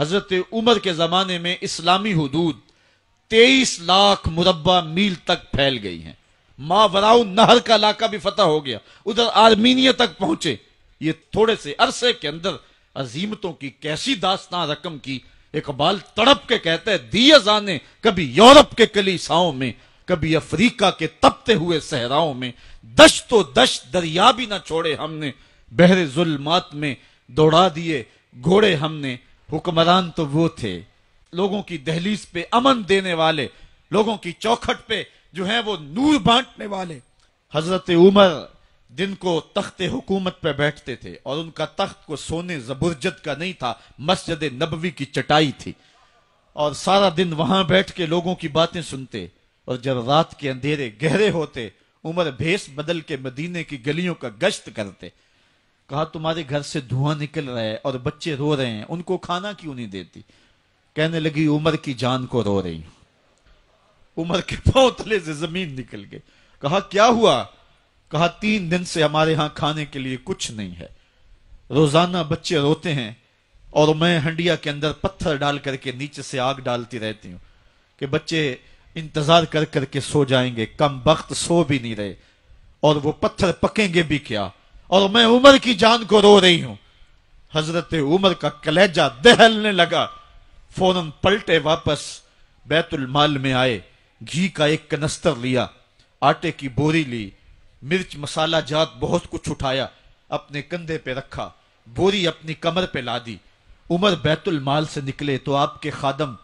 हजरत उमर के जमाने में इस्लामी हदूद तेईस लाख मुरबा मील तक फैल गई हैं मावराउ नहर का इलाका भी फतह हो गया उधर आर्मीनिया तक पहुंचे ये थोड़े से अरसे के अंदर अजीमतों की कैसी दास्तान रकम की इकबाल तड़प के कहते हैं दिए जाने कभी यूरोप के कलीसाओं में कभी अफ्रीका के तपते हुए सहराओं में दश तो दश दरिया भी ना छोड़े हमने बहरे जुलमात में दौड़ा दिए घोड़े हमने हुक्मरान तो वो थे लोगों की दहलीज पे अमन देने वाले लोगों की चौखट पे जो है वो नूर बांटने वाले हजरत उमर दिन को तख्त हुकूमत पे बैठते थे और उनका तख्त को सोने जबुरजत का नहीं था मस्जिद नबवी की चटाई थी और सारा दिन वहां बैठ के लोगों की बातें सुनते और जब रात के अंधेरे गहरे होते उमर भेस बदल के मदीने की गलियों का गश्त करते कहा तुम्हारे घर से धुआं निकल रहा है और बच्चे रो रहे हैं उनको खाना क्यों नहीं देती कहने लगी उमर की जान को रो रही हूं उमर के पौतले से जमीन निकल गई कहा क्या हुआ कहा तीन दिन से हमारे यहां खाने के लिए कुछ नहीं है रोजाना बच्चे रोते हैं और मैं हंडिया के अंदर पत्थर डाल करके नीचे से आग डालती रहती हूं कि बच्चे इंतजार कर करके सो जाएंगे कम वक्त सो भी नहीं रहे और वो पत्थर पकेंगे भी क्या और मैं उमर की जान को रो रही हूं हजरत उमर का कलेजा दहलने लगा फौरन पलटे वापस बैतुल माल में आए घी का एक कनस्तर लिया आटे की बोरी ली मिर्च मसाला जात बहुत कुछ उठाया अपने कंधे पे रखा बोरी अपनी कमर पे ला दी उमर बैतुल माल से निकले तो आपके खादम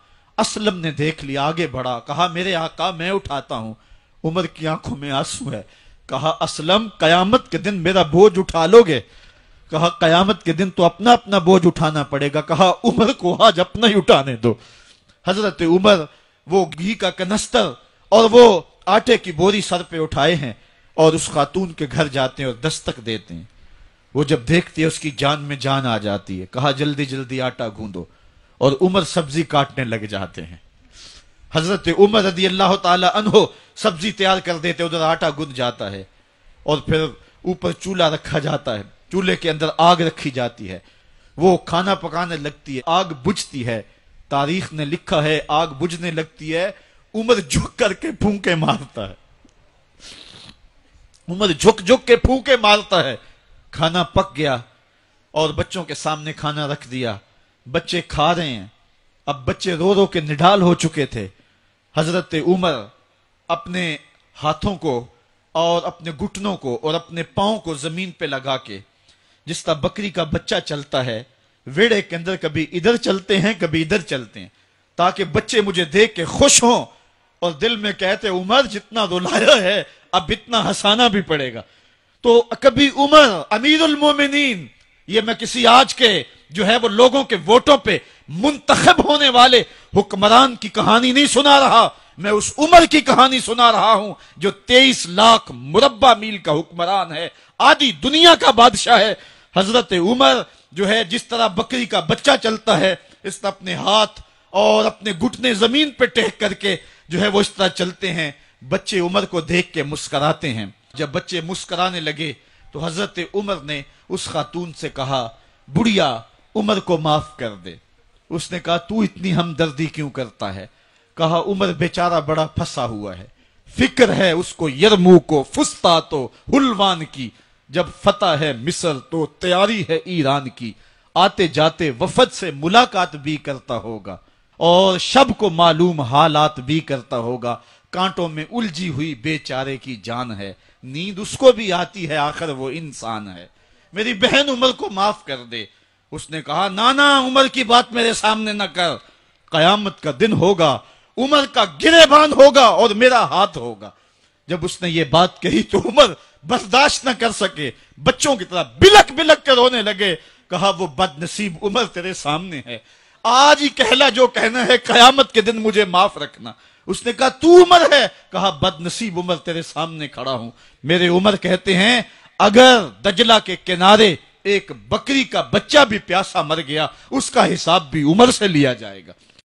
असलम ने देख लिया आगे बढ़ा कहा मेरे आका मैं उठाता हूं उमर की आंखों में आंसू है कहा असलम कयामत के दिन मेरा बोझ उठा लोगे कहा कयामत के दिन तो अपना अपना बोझ उठाना पड़ेगा कहा उमर को आज अपना ही उठाने दो हजरत उमर वो घी का कनस्तर और वो आटे की बोरी सर पे उठाए हैं और उस खातून के घर जाते हैं और दस्तक देते हैं वो जब देखती है उसकी जान में जान आ जाती है कहा जल्दी जल्दी आटा गूंदो और उमर सब्जी काटने लग जाते हैं हजरत उमर रदी अल्लाह तहो सब्जी तैयार कर देते उधर आटा गुंद जाता है और फिर ऊपर चूल्हा रखा जाता है चूल्हे के अंदर आग रखी जाती है वो खाना पकाने लगती है आग बुझती है तारीख ने लिखा है आग बुझने लगती है उमर झुक करके फूके मारता है उमर झुक झुक के फूके मारता है खाना पक गया और बच्चों के सामने खाना रख दिया बच्चे खा रहे हैं अब बच्चे रो रो के निडाल हो चुके थे हजरत उमर अपने हाथों को और अपने घुटनों को और अपने पाओ को जमीन पे लगा के जिस तरह बकरी का बच्चा चलता है वेड़े के अंदर कभी इधर चलते हैं कभी इधर चलते हैं ताकि बच्चे मुझे देख के खुश हों और दिल में कहते उमर जितना रुलाया है अब इतना हंसाना भी पड़ेगा तो कभी उमर अमीर उलमोमिन ये मैं किसी आज के जो है वो लोगों के वोटों पे मुंतखब होने वाले हुक्मरान की कहानी नहीं सुना रहा मैं उस उमर की कहानी सुना रहा हूं जो तेईस लाख मुरब्बा मील का हुक्मरान है आदि दुनिया का बादशाह है हजरत उमर जो है जिस तरह बकरी का बच्चा चलता है इस तरह अपने हाथ और अपने घुटने जमीन पर टेक करके जो है वो इस तरह चलते हैं बच्चे उमर को देख के मुस्कराते हैं जब बच्चे मुस्कराने लगे तो हजरत उमर ने उस खातून से कहा बुढ़िया उमर को माफ कर दे उसने कहा तू इतनी हमदर्दी क्यों करता है कहा उमर बेचारा बड़ा फंसा हुआ है फिक्र है उसको यरमू को फुसता तो हुलवान की जब फतह है मिसर तो तैयारी है ईरान की आते जाते वफद से मुलाकात भी करता होगा और शब को मालूम हालात भी करता होगा कांटों में उलझी हुई बेचारे की जान है नींद उसको भी आती है आखिर वो इंसान है मेरी बहन उमर को माफ कर दे उसने कहा नाना उमर की बात मेरे सामने न कर कयामत का दिन होगा उमर का गिरेबान होगा और मेरा हाथ होगा जब उसने ये बात कही तो उमर बर्दाश्त न कर सके बच्चों की तरह बिलक बिलक कर रोने लगे कहा वो बदनसीब उमर तेरे सामने है आज ही कहला जो कहना है कयामत के दिन मुझे माफ रखना उसने कहा तू उमर है कहा बदनसीब उमर तेरे सामने खड़ा हूं मेरे उमर कहते हैं अगर दजला के किनारे एक बकरी का बच्चा भी प्यासा मर गया उसका हिसाब भी उम्र से लिया जाएगा